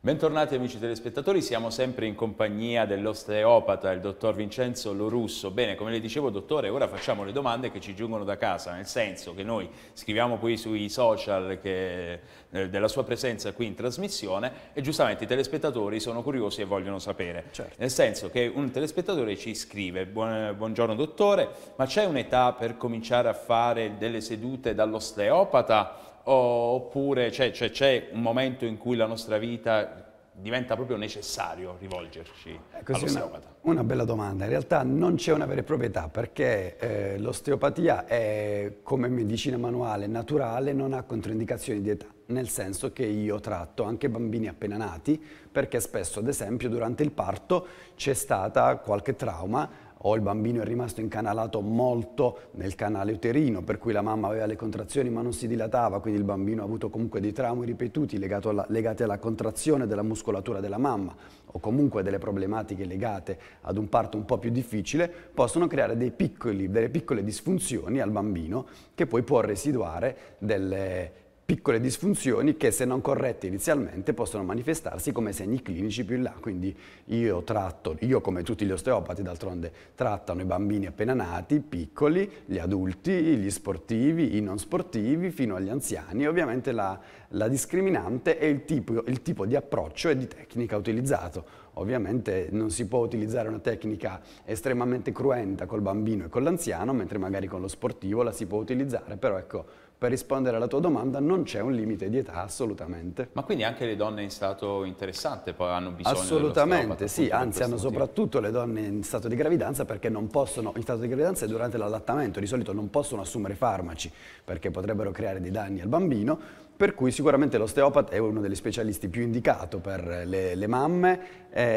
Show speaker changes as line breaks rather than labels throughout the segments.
Bentornati amici telespettatori, siamo sempre in compagnia dell'osteopata, il dottor Vincenzo Lorusso. Bene, come le dicevo dottore, ora facciamo le domande che ci giungono da casa, nel senso che noi scriviamo poi sui social che, eh, della sua presenza qui in trasmissione e giustamente i telespettatori sono curiosi e vogliono sapere. Certo. Nel senso che un telespettatore ci scrive, buongiorno dottore, ma c'è un'età per cominciare a fare delle sedute dall'osteopata oppure c'è, cioè, cioè, c'è un momento in cui la nostra vita diventa proprio necessario rivolgerci ecco, eh, all'osteopata?
Una, una, bella domanda. In realtà non c'è una vera e propria età perché eh, l'osteopatia è come medicina manuale naturale, non ha controindicazioni di età, nel senso che io tratto anche bambini appena nati perché spesso, ad esempio, durante il parto c'è stata qualche trauma o il bambino è rimasto incanalato molto nel canale uterino, per cui la mamma aveva le contrazioni ma non si dilatava, quindi il bambino ha avuto comunque dei traumi ripetuti alla, legati alla contrazione della muscolatura della mamma o comunque delle problematiche legate ad un parto un po' più difficile, possono creare piccoli, delle piccole disfunzioni al bambino che poi può residuare delle piccole disfunzioni che se non corrette inizialmente possono manifestarsi come segni clinici più in là, quindi io tratto, io come tutti gli osteopati d'altronde trattano i bambini appena nati, piccoli, gli adulti, gli sportivi, i non sportivi, fino agli anziani, ovviamente la, la discriminante è il tipo, il tipo di approccio e di tecnica utilizzato Ovviamente non si può utilizzare una tecnica estremamente cruenta col bambino e con l'anziano, mentre magari con lo sportivo la si può utilizzare, però ecco, per rispondere alla tua domanda non c'è un limite di età assolutamente.
Ma quindi anche le donne in stato interessante poi hanno bisogno di Assolutamente, sì, anzi hanno motivo.
soprattutto le donne in stato di gravidanza perché non possono, in stato di gravidanza e durante l'allattamento, di solito non possono assumere farmaci perché potrebbero creare dei danni al bambino, per cui sicuramente l'osteopata è uno degli specialisti più indicato per le, le mamme, eh,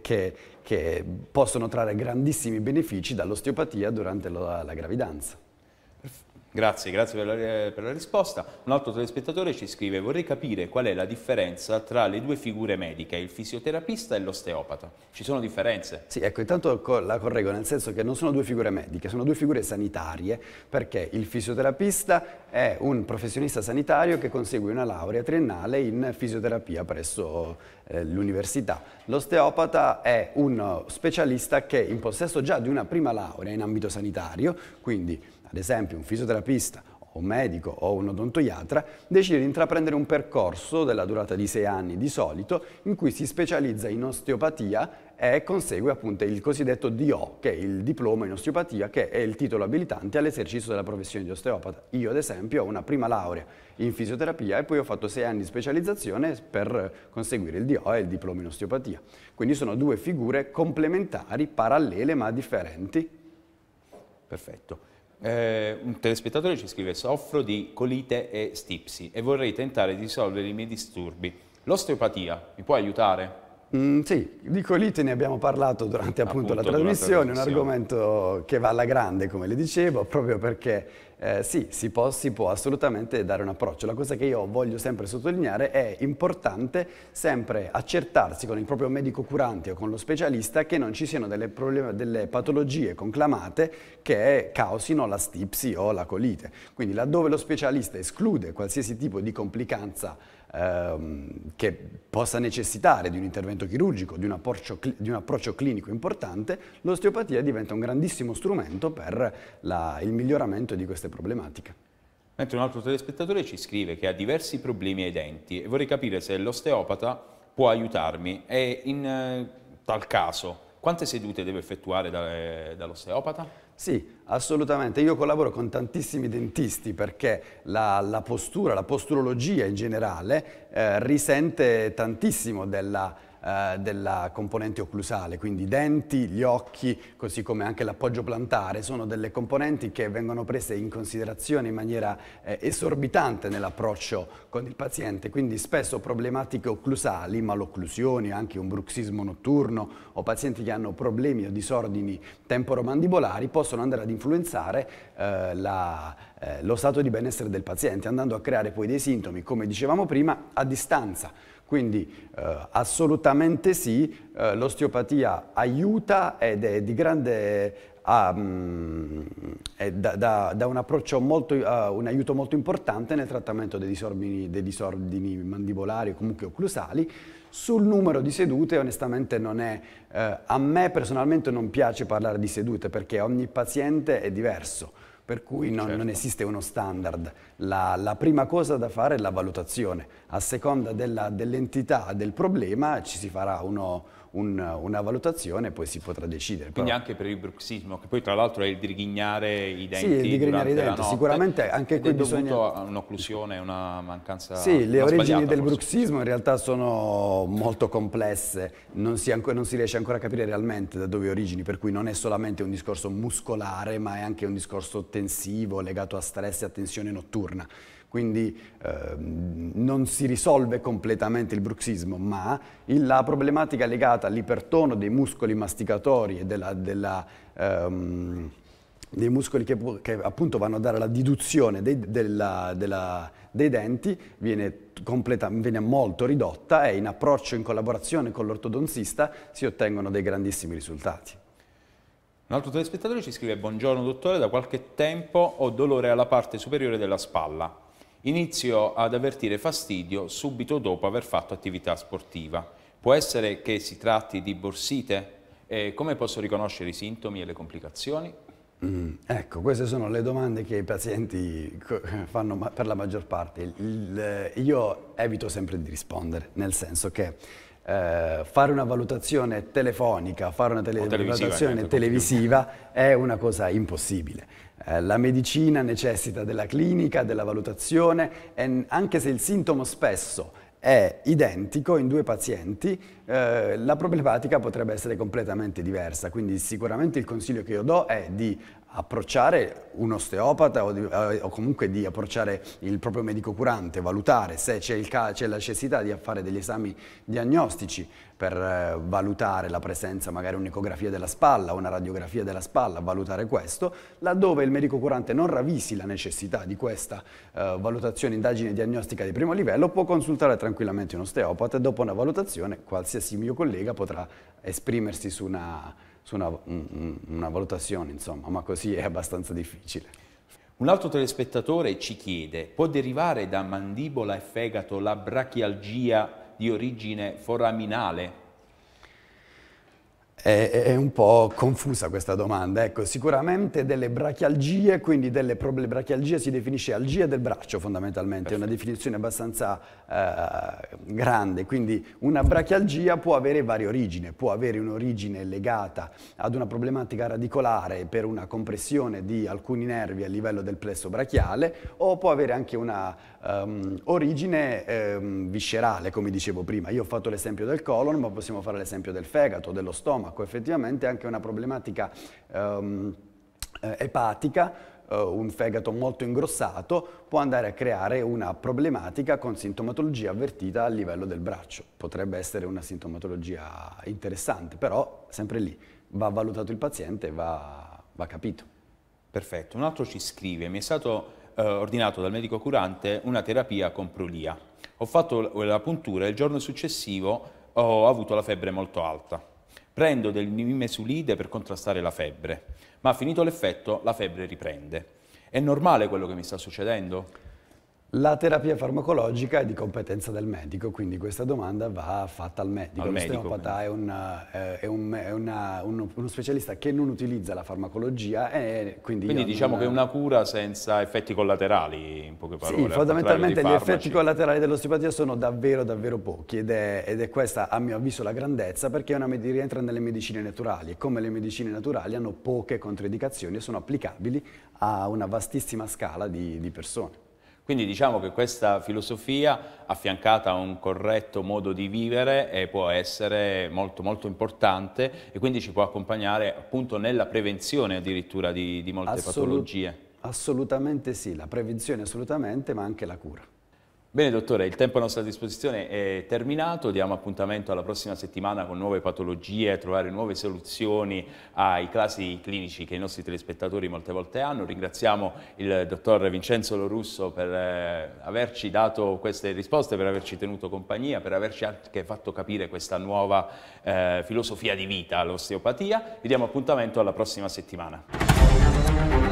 che, che, possono trarre grandissimi benefici dall'osteopatia durante la, la gravidanza.
Grazie, grazie per la, eh, per la, risposta. Un altro telespettatore ci scrive vorrei capire qual è la differenza tra le due figure mediche, il fisioterapista e l'osteopata. Ci sono differenze?
Sì, ecco, intanto la correggo nel senso che non sono due figure mediche, sono due figure sanitarie perché il fisioterapista è un professionista sanitario che consegue una laurea triennale in fisioterapia presso eh, l'università. L'osteopata è uno specialista che in possesso già di una prima laurea in ambito sanitario, quindi ad esempio un fisioterapista o un medico o un odontoiatra, decide di intraprendere un percorso della durata di sei anni di solito in cui si specializza in osteopatia e consegue appunto il cosiddetto DO, che è il diploma in osteopatia, che è il titolo abilitante all'esercizio della professione di osteopata. Io ad esempio ho una prima laurea in fisioterapia e poi ho fatto sei anni di specializzazione per conseguire il DO e il diploma in osteopatia. Quindi sono due figure complementari, parallele ma differenti. Perfetto.
Eh, un telespettatore ci scrive soffro di colite e stipsi e vorrei tentare di risolvere i miei disturbi. L'osteopatia mi può aiutare?
Mm, sì, di colite ne abbiamo parlato durante appunto, appunto la, trasmissione, durante un argomento che va alla grande, come le dicevo, proprio perché eh, sì, si può, si può, assolutamente dare un approccio. La cosa che io voglio sempre sottolineare è importante sempre accertarsi con il proprio medico curante o con lo specialista che non ci siano delle, delle patologie conclamate che causino la stipsi o la colite. Quindi laddove lo specialista esclude qualsiasi tipo di complicanza ehm, che possa necessitare di un intervento chirurgico, di un, approccio, di un approccio clinico importante, l'osteopatia diventa un grandissimo strumento per la, il miglioramento di queste problematiche.
Mentre un altro telespettatore ci scrive che ha diversi problemi ai denti e vorrei capire se l'osteopata può aiutarmi e in eh, tal caso quante sedute deve effettuare da,
eh, dall'osteopata? Sì, assolutamente. Io collaboro con tantissimi dentisti perché la, la postura, la posturologia in generale eh, risente tantissimo della eh, della componente occlusale, quindi i denti, gli occhi, così come anche l'appoggio plantare, sono delle componenti che vengono prese in considerazione in maniera eh, esorbitante nell'approccio con il paziente, quindi spesso problematiche occlusali, malocclusioni, anche un bruxismo notturno o pazienti che hanno problemi o disordini temporomandibolari possono andare ad influenzare eh, la, eh, lo stato di benessere del paziente, andando a creare poi dei sintomi, come dicevamo prima, a distanza quindi eh, assolutamente sì, eh, l'osteopatia aiuta ed è di grande... Ah, mh, mm, è da, da, da un approccio molto, uh, un aiuto molto importante nel trattamento dei disordini, dei disordini mandibolari o comunque occlusali, sul numero di sedute onestamente non è, eh, a me personalmente non piace parlare di sedute perché ogni paziente è diverso per cui non, certo. non esiste uno standard. La, la, prima cosa da fare è la valutazione. A seconda dell'entità del problema ci si farà uno, un, una valutazione e poi si potrà decidere. Quindi
anche per il bruxismo, che poi tra l'altro è il digrignare i denti. Sì, il digrignare i denti, sicuramente
anche qui bisogna...
a un'occlusione, una mancanza Sì, le origini del forse.
bruxismo in realtà sono molto complesse, non si, non si riesce ancora a capire realmente da dove origini, per cui non è solamente un discorso muscolare, ma è anche un discorso tensivo legato a stress e a tensione notturna. Quindi eh, non si risolve completamente il bruxismo, ma la problematica legata all'ipertono dei muscoli masticatori e della, della, ehm, dei muscoli che, che, appunto vanno a dare la diduzione dei, della, della, dei denti viene, completa, viene, molto ridotta e in approccio in collaborazione con l'ortodonzista si ottengono dei grandissimi risultati.
Un altro telespettatore ci scrive Buongiorno dottore, da qualche tempo ho dolore alla parte superiore della spalla. Inizio ad avvertire fastidio subito dopo aver fatto attività sportiva. Può essere che si tratti di borsite? E come posso riconoscere i sintomi e le complicazioni?
Mm, ecco, queste sono le domande che i pazienti fanno per la maggior parte. Il, io evito sempre di rispondere, nel senso che eh, fare una valutazione telefonica, fare una tele valutazione televisiva è una cosa impossibile. Eh, la medicina necessita della clinica, della valutazione e anche se il sintomo spesso è identico in due pazienti, eh, la problematica potrebbe essere completamente diversa, quindi sicuramente il consiglio che io do è di approcciare un osteopata o, di, eh, o, comunque di approcciare il proprio medico curante, valutare se c'è, la necessità di fare degli esami diagnostici per eh, valutare la presenza magari un'ecografia della spalla, una radiografia della spalla, valutare questo, laddove il medico curante non ravvisi la necessità di questa eh, valutazione, indagine diagnostica di primo livello, può consultare tranquillamente un osteopata e dopo una valutazione qualsiasi mio collega potrà esprimersi su una su una, una valutazione, insomma, ma così è abbastanza difficile. Un altro telespettatore ci
chiede, può derivare da mandibola e fegato la brachialgia di origine
foraminale? È, è, un po' confusa questa domanda, ecco, sicuramente delle brachialgie, quindi delle proble- brachialgie si definisce algia del braccio fondamentalmente, Perfetto. è una definizione abbastanza eh, grande, quindi una brachialgia può avere varie origini, può avere un'origine legata ad una problematica radicolare per una compressione di alcuni nervi a livello del plesso brachiale o può avere anche una um, origine um, viscerale, come dicevo prima, io ho fatto l'esempio del colon, ma possiamo fare l'esempio del fegato, dello stomaco, farmaco, effettivamente anche una problematica ehm, eh, epatica eh, un fegato molto ingrossato può andare a creare una problematica con sintomatologia avvertita a livello del braccio. Potrebbe essere una sintomatologia interessante, però sempre lì va valutato il paziente, va, va capito. Perfetto, un altro ci scrive, mi è stato eh, ordinato
dal medico curante una terapia con prolia. Ho fatto la puntura e il giorno successivo ho avuto la febbre molto alta. Prendo del nimesulide per contrastare la febbre, ma finito l'effetto la febbre riprende. È normale quello che mi sta succedendo?
La terapia farmacologica è di competenza del medico, quindi questa domanda va fatta al medico. L'osteopata eh, è, una, è, un, è una, uno, uno, specialista che non utilizza la farmacologia. E quindi, quindi diciamo non... che è una
cura senza effetti collaterali, in poche parole. Sì, fondamentalmente gli effetti
collaterali dell'osteopatia sono davvero, davvero pochi ed è, ed è questa, a mio avviso, la grandezza perché med- rientra nelle medicine naturali e come le medicine naturali hanno poche controindicazioni e sono applicabili a una vastissima scala di, di persone.
Quindi diciamo che questa filosofia, affiancata a un corretto modo di vivere, eh, può essere molto, molto importante e quindi ci può accompagnare appunto nella prevenzione addirittura di, di molte Assolut patologie.
Assolutamente sì, la prevenzione assolutamente, ma anche la cura.
Bene dottore, il tempo a nostra disposizione è terminato, diamo appuntamento alla prossima settimana con nuove patologie, trovare nuove soluzioni ai casi clinici che i nostri telespettatori molte volte hanno. Ringraziamo il dottor Vincenzo Lorusso per eh, averci dato queste risposte, per averci tenuto compagnia, per averci anche fatto capire questa nuova eh, filosofia di vita, l'osteopatia. Vi diamo appuntamento alla prossima settimana.